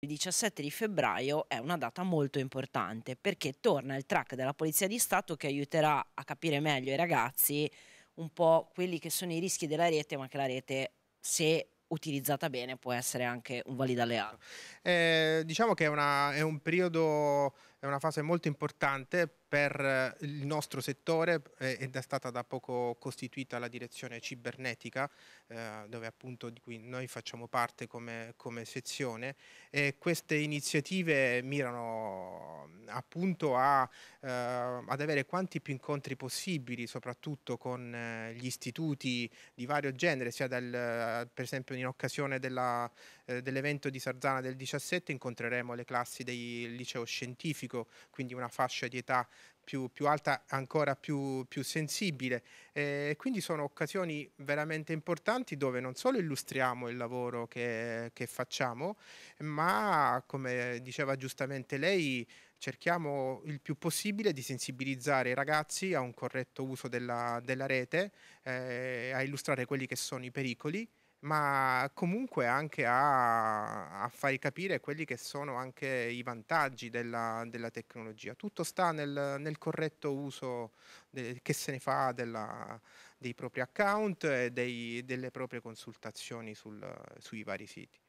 Il 17 di febbraio è una data molto importante perché torna il track della Polizia di Stato che aiuterà a capire meglio i ragazzi un po' quelli che sono i rischi della rete, ma che la rete, se utilizzata bene, può essere anche un valido alleato. Eh, diciamo che è, una, è un periodo, è una fase molto importante per eh, il nostro settore eh, ed è stata da poco costituita la direzione cibernetica eh, dove appunto di cui noi facciamo parte come, come sezione e queste iniziative mirano mm, appunto a, eh, ad avere quanti più incontri possibili soprattutto con gli istituti di vario genere sia dal, per esempio in occasione dell'evento di Sarzana del 17 incontreremo le classi del liceo scientifico quindi una fascia di età più, più alta, ancora più, più sensibile. Eh, quindi sono occasioni veramente importanti dove non solo illustriamo il lavoro che, che facciamo, ma come diceva giustamente lei, cerchiamo il più possibile di sensibilizzare i ragazzi a un corretto uso della, della rete, eh, a illustrare quelli che sono i pericoli ma comunque anche a, a far capire quelli che sono anche i vantaggi della, della tecnologia. Tutto sta nel, nel corretto uso de, che se ne fa della, dei propri account e dei, delle proprie consultazioni sul, sui vari siti.